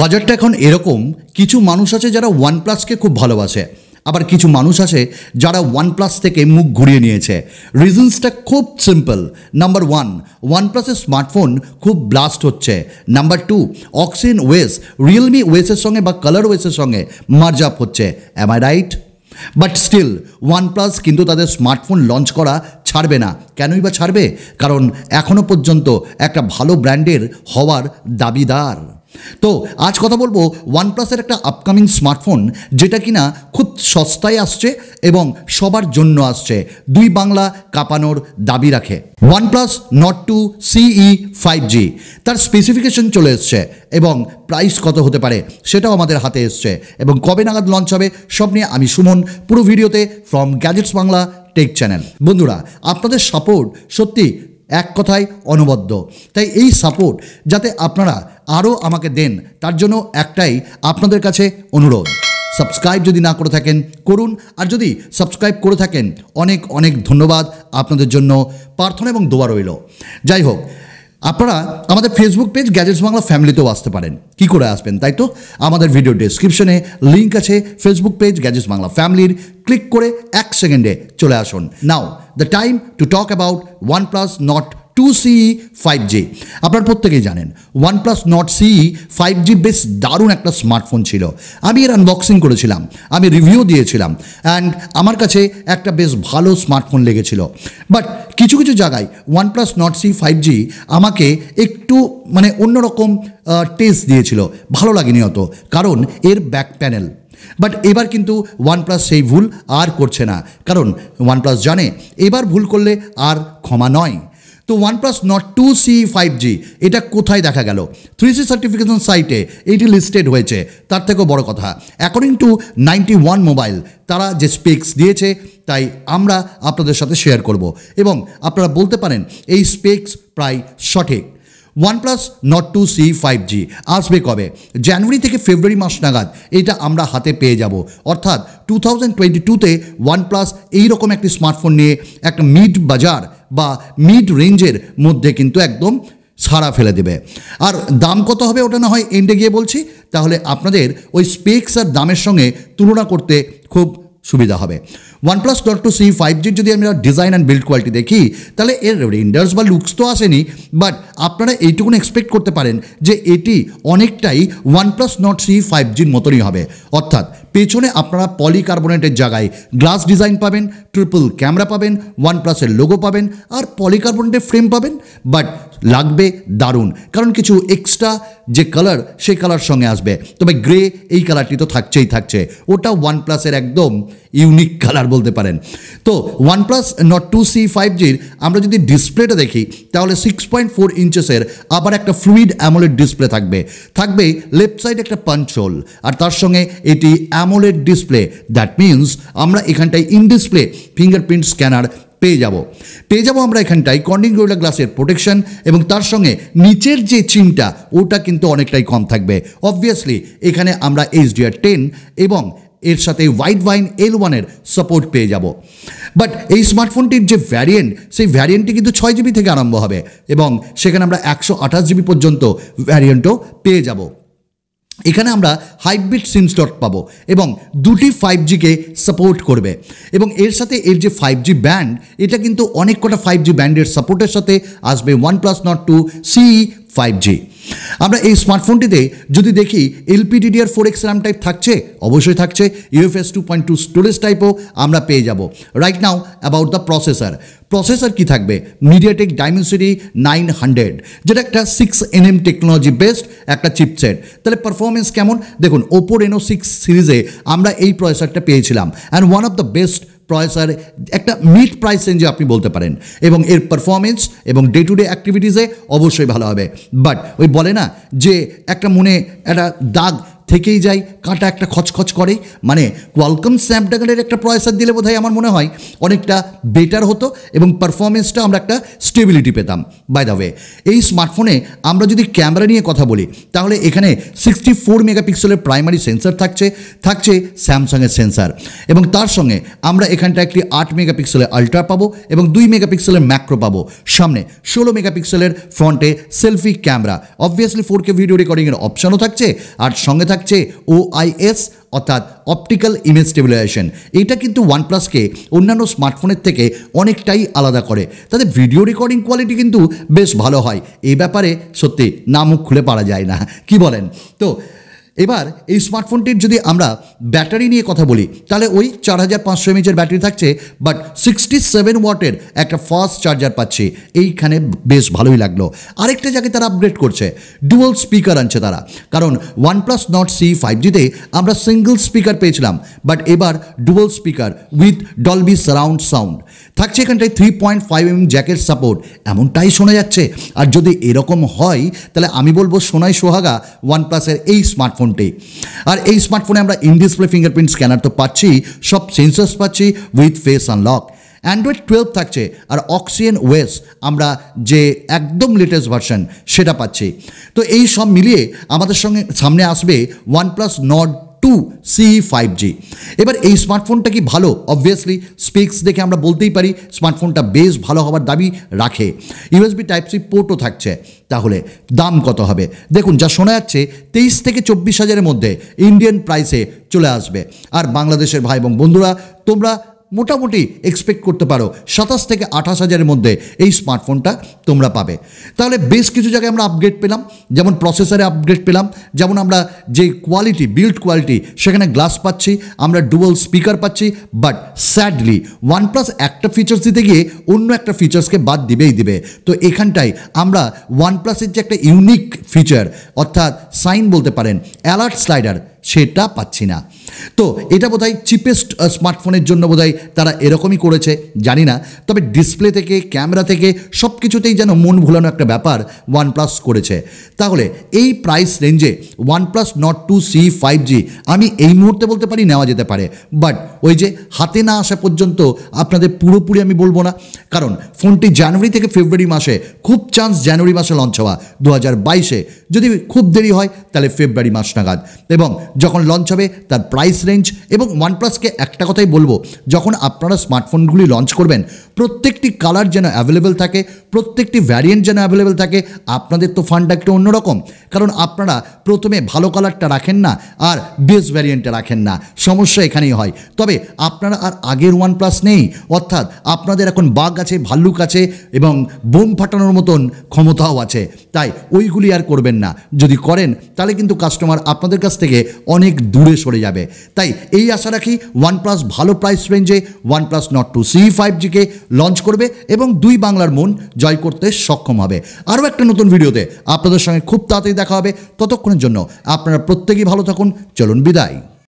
বাজারটা এখন এরকম কিছু মানুষ আছে যারা ওয়ান প্লাসকে খুব ভালোবাসে আবার কিছু মানুষ আছে যারা ওয়ান প্লাস থেকে মুখ ঘুরিয়ে নিয়েছে রিজনসটা খুব সিম্পল নাম্বার ওয়ান ওয়ান প্লাসের স্মার্টফোন খুব ব্লাস্ট হচ্ছে number two OxygenOS Realme ওয়েসের সঙ্গে বা কালার ওয়েসের সঙ্গে মার্জাপ হচ্ছে am I right but still OnePlus কিন্তু তাদের স্মার্টফোন লঞ্চ করা ছাড়বে না কেনই বা ছাড়বে কারণ এখনও পর্যন্ত একটা ভালো ব্র্যান্ডের হওয়ার দাবিদার তো আজ কথা বলবো ওয়ানপ্লাসের একটা আপকামিং স্মার্টফোন যেটা কিনা খুব সস্তায় আসছে এবং সবার জন্য আসছে দুই বাংলা কাঁপানোর দাবি রাখে OnePlus Nord two CE five G তার স্পেসিফিকেশন চলে এসছে এবং প্রাইস কত হতে পারে সেটাও আমাদের হাতে এসছে এবং কবে নাগাদ লঞ্চ হবে সব নিয়ে আমি সুমন পুরো ভিডিওতে from Gadgets Bangla tech channel বন্ধুরা আপনাদের সাপোর্ট সত্যি এক কথায় অনবদ্য তাই এই সাপোর্ট যাতে আপনারা আরও আমাকে দেন তার জন্য একটাই আপনাদের কাছে অনুরোধ সাবস্ক্রাইব যদি না করে থাকেন করুন আর যদি সাবস্ক্রাইব করে থাকেন অনেক অনেক ধন্যবাদ আপনাদের জন্য প্রার্থনা এবং দোয়া রইল যাই হোক আপনারা আমাদের ফেসবুক পেজ গ্যাজেটস বাংলা ফ্যামিলিতেও আসতে পারেন কি করে আসবেন তাই তো আমাদের ভিডিও ডেসক্রিপশনে লিঙ্ক আছে ফেসবুক পেজ গ্যাজেটস বাংলা ফ্যামিলির ক্লিক করে এক সেকেন্ডে চলে আসুন now the time to talk about one plus Nord two C five G আপনার প্রত্যেকেই জানেন one plus Nord C five G বেশ দারুণ একটা স্মার্টফোন ছিল আমি এর আনবক্সিং করেছিলাম আমি রিভিউ দিয়েছিলাম অ্যান্ড আমার কাছে একটা বেশ ভালো স্মার্টফোন লেগেছিল বাট কিছু কিছু জায়গায় one plus Nord C five G আমাকে একটু মানে অন্যরকম টেস্ট দিয়েছিল ভালো লাগেনি অত কারণ এর ব্যাক প্যানেল বাট এবার কিন্তু ওয়ানপ্লাস সেই ভুল আর করছে না কারণ ওয়ানপ্লাস জানে এবার ভুল করলে আর ক্ষমা নয় তো OnePlus Nord two C five G এটা কোথায় দেখা গেল থ্রি সি সার্টিফিকেশন সাইটে এইটি লিস্টেড হয়েছে তার থেকেও বড় কথা according to ninety one mobile তারা যে স্পেক্স দিয়েছে তাই আমরা আপনাদের সাথে শেয়ার করব এবং আপনারা বলতে পারেন এই স্পেক্স প্রায় সঠিক OnePlus Nord two C five G আসবে কবে জানুয়ারি থেকে ফেব্রুয়ারি মাস নাগাদ এটা আমরা হাতে পেয়ে যাব অর্থাৎ টু থাউজেন্ড টোয়েন্টি টুতে ওয়ানপ্লাস এইরকম একটি স্মার্টফোন নিয়ে একটা মিড বাজার বা মিড রেঞ্জের মধ্যে কিন্তু একদম সারা ফেলে দেবে আর দাম কত হবে ওটা না হয় এন্ডে গিয়ে বলছি তাহলে আপনাদের ওই স্পেক্স আর দামের সঙ্গে তুলনা করতে খুব সুবিধা হবে ওয়ানপ্লাস ডট টু সি ফাইভ জির যদি আমরা ডিজাইন অ্যান্ড বিল্ড কোয়ালিটি দেখি তাহলে এর রেন্ডার্স বা লুকস তো আসেনি বাট আপনারা এইটুকুন এক্সপেক্ট করতে পারেন যে এটি অনেকটাই ওয়ানপ্লাস নট সি ফাইভ জির মতনই হবে অর্থাৎ পেছনে আপনারা পলিকার্বোনেটের জায়গায় গ্লাস ডিজাইন পাবেন ট্রিপল ক্যামেরা পাবেন ওয়ানপ্লাসের লোগো পাবেন আর পলিকার্বোনেটের ফ্রেম পাবেন বাট লাগবে দারুণ কারণ কিছু এক্সট্রা যে কালার সেই কালার সঙ্গে আসবে তবে গ্রে এই কালারটি তো থাকছেই থাকছে ওটা ওয়ান প্লাসের একদম ইউনিক কালার বলতে পারেন তো OnePlus Nord two C five জির আমরা যদি ডিসপ্লেটা দেখি তাহলে সিক্স পয়েন্ট ফোর ইঞ্চেসের আবার একটা ফ্লুইড অ্যামোলেড ডিসপ্লে থাকবে থাকবে লেফট সাইড একটা পাঞ্চ হোল আর তার সঙ্গে এটি অ্যামোলেড ডিসপ্লে দ্যাট মিনস আমরা এখানটায় ইন ডিসপ্লে ফিঙ্গারপ্রিন্ট স্ক্যানার পেয়ে যাব পেয়ে যাব আমরা এখানটায় কন্ডিং গোয়েলা গ্লাসের প্রোটেকশন এবং তার সঙ্গে নিচের যে চিনটা ওটা কিন্তু অনেকটাই কম থাকবে অবভিয়াসলি এখানে আমরা ডিআর টেন এবং এর সাথে হোয়াইট ওয়াইন এল ওয়ানের সাপোর্ট পেয়ে যাব বাট এই স্মার্টফোনটির যে ভ্যারিয়েন্ট সেই ভ্যারিয়েন্টটি কিন্তু ছয় জিবি থেকে আরম্ভ হবে এবং সেখানে আমরা একশো আঠাশ জিবি পর্যন্ত ভ্যারিয়েন্টও পেয়ে যাব এখানে আমরা হাইব্রিড সিম স্লট পাবো এবং দুটি ফাইভ জিকে সাপোর্ট করবে এবং এর সাথে এর যে ফাইভ জি ব্যান্ড এটা কিন্তু অনেক কটা ফাইভ জি ব্যান্ডের সাপোর্টের সাথে আসবে one plus Nord two C five G আমরা এই স্মার্টফোনটিতে যদি দেখি LPDDR four X RAM type থাকছে অবশ্যই থাকছে UFS two point two storage টাইপও আমরা পেয়ে যাব right now about the processor processor কি থাকবে মিডিয়াটেক ডাইমেন্সিটি নাইন হান্ড্রেড যেটা একটা six N M technology based একটা চিপসেট তাহলে পারফরমেন্স কেমন দেখুন ওপো এনো সিক্স সিরিজে আমরা এই প্রসেসরটা পেয়েছিলাম and one of the best pricer একটা মিড প্রাইস রেঞ্জে আপনি বলতে পারেন এবং এর পারফরমেন্স এবং ডে টু ডে অ্যাক্টিভিটিসে অবশ্যই ভালো হবে বাট ওই বলে না যে একটা মনে একটা দাগ থেকেই যায় কাঁটা একটা খচখচ করে মানে কোয়ালকম স্ন্যাপড্রাগনের একটা প্রসেসর দিলে বোধহয় আমার মনে হয় অনেকটা বেটার হতো এবং পারফরমেন্সটা আমরা একটা স্টেবিলিটি পেতাম বাই দ্য ওয়ে এই স্মার্টফোনে আমরা যদি ক্যামেরা নিয়ে কথা বলি তাহলে এখানে সিক্সটি ফোর মেগাপিক্সেলের প্রাইমারি সেন্সার থাকছে থাকছে স্যামসাংয়ের সেন্সার এবং তার সঙ্গে আমরা এখানটা একটি আট মেগাপিক্সেলের আলট্রা পাবো এবং দুই মেগাপিক্সেলের ম্যাক্রো পাবো সামনে ষোলো মেগাপিক্সেলের ফ্রন্টে selfie camera obviously four K video রেকর্ডিংয়ের অপশানও থাকছে আর সঙ্গে থাকছে থাকছে ওআইএস অর্থাৎ অপটিক্যাল ইমেজ স্টেবিলাইজেশন এটা কিন্তু ওয়ানপ্লাসকে অন্যান্য স্মার্টফোনের থেকে অনেকটাই আলাদা করে তাদের ভিডিও রেকর্ডিং কোয়ালিটি কিন্তু বেশ ভালো হয় এই ব্যাপারে সত্যি নামুখ খুলে পারা যায় না কি বলেন তো এবার এই স্মার্টফোনটির যদি আমরা ব্যাটারি নিয়ে কথা বলি তাহলে ওই চার হাজার পাঁচশো এমএচের ব্যাটারি থাকছে বাট সিক্সটি সেভেন ওয়াটের একটা ফাস্ট চার্জার পাচ্ছি এইখানে বেশ ভালোই লাগলো আরেকটা জায়গায় তারা আপগ্রেড করছে ডুয়াল স্পিকার আনছে তারা কারণ one plus Nord C five জিতে আমরা সিঙ্গল স্পিকার পেয়েছিলাম বাট এবার dual speaker with Dolby surround sound থাকছে এখানটায় three point five M jacket support এমনটাই শোনা যাচ্ছে আর যদি এরকম হয় তাহলে আমি বলবো সোনাই সোহাগা ওয়ান প্লাসের এই স্মার্টফোনটি আর এই স্মার্টফোনে আমরা ইন ডিসপ্লে ফিঙ্গারপ্রিন্ট স্ক্যানার তো পাচ্ছি সব সেন্সার্স পাচ্ছি with face unlock Android twelve থাকছে আর অক্সিজেন ওয়েস আমরা যে একদম লেটেস্ট ভার্সন সেটা পাচ্ছি তো এই সব মিলিয়ে আমাদের সঙ্গে সামনে আসবে one plus Nord two C five G এবার এই স্মার্টফোনটা কি ভালো অবভিয়াসলি স্পেক্স দেখে আমরা বলতেই পারি স্মার্টফোনটা বেশ ভালো হওয়ার দাবি রাখে ইউএসবি টাইপ সি পোর্টও থাকছে তাহলে দাম কত হবে দেখুন যা শোনা যাচ্ছে তেইশ থেকে চব্বিশ হাজারের মধ্যে ইন্ডিয়ান প্রাইসে চলে আসবে আর বাংলাদেশের ভাই এবং বন্ধুরা তোমরা মোটামুটি এক্সপেক্ট করতে পারো সাতাশ থেকে আঠাশ হাজারের মধ্যে এই স্মার্টফোনটা তোমরা পাবে তাহলে বেশ কিছু জায়গায় আমরা আপগ্রেড পেলাম যেমন প্রসেসরে আপগ্রেড পেলাম যেমন আমরা যে কোয়ালিটি বিল্ড কোয়ালিটি সেখানে গ্লাস পাচ্ছি আমরা ডুয়াল স্পিকার পাচ্ছি বাট স্যাডলি ওয়ানপ্লাস একটা ফিচার্স দিতে গিয়ে অন্য একটা ফিচার্সকে বাদ দিবেই দিবে তো এখানটায় আমরা ওয়ানপ্লাসের যে একটা ইউনিক ফিচার অর্থাৎ সাইন বলতে পারেন অ্যালার্ট স্লাইডার সেটা পাচ্ছি না তো এটা বোধহয় চিপেস্ট স্মার্টফোনের জন্য বোধহয় তারা এরকমই করেছে জানি না তবে ডিসপ্লে থেকে ক্যামেরা থেকে সব কিছুতেই যেন মন ভুলানো একটা ব্যাপার ওয়ানপ্লাস করেছে তাহলে এই প্রাইস রেঞ্জে OnePlus Nord two C five G আমি এই মুহূর্তে বলতে পারি নেওয়া যেতে পারে বাট ওই যে হাতে না আসা পর্যন্ত আপনাদের পুরোপুরি আমি বলবো না কারণ ফোনটি জানুয়ারি থেকে ফেব্রুয়ারি মাসে খুব চান্স জানুয়ারি মাসে লঞ্চ হওয়া দু হাজার বাইশে যদি খুব দেরি হয় তাহলে ফেব্রুয়ারি মাস নাগাদ এবং যখন লঞ্চ হবে তার প্রাইস রেঞ্জ এবং ওয়ানপ্লাসকে একটা কথাই বলবো যখন আপনারা স্মার্টফোনগুলি লঞ্চ করবেন প্রত্যেকটি কালার যেন অ্যাভেলেবেল থাকে প্রত্যেকটি ভ্যারিয়েন্ট যেন অ্যাভেলেবেল থাকে আপনাদের তো ফান্ডটা একটু অন্যরকম কারণ আপনারা প্রথমে ভালো কালারটা রাখেন না আর বেস্ট ভ্যারিয়েন্টটা রাখেন না সমস্যা এখানেই হয় তবে আপনারা আর আগের ওয়ান প্লাস নেই অর্থাৎ আপনাদের এখন বাঘ আছে ভাল্লুক আছে এবং বোম ফাটানোর মতন ক্ষমতাও আছে তাই ওইগুলি আর করবেন না যদি করেন তাহলে কিন্তু কাস্টমার আপনাদের কাছ থেকে অনেক দূরে সরে যাবে তাই এই আশা রাখি ওয়ানপ্লাস ভালো প্রাইস রেঞ্জে OnePlus Nord two C five জিকে লঞ্চ করবে এবং দুই বাংলার মন জয় করতে সক্ষম হবে আরও একটা নতুন ভিডিওতে আপনাদের সঙ্গে খুব তাড়াতাড়ি দেখা হবে ততক্ষণের জন্য আপনারা প্রত্যেকেই ভালো থাকুন চলুন বিদায়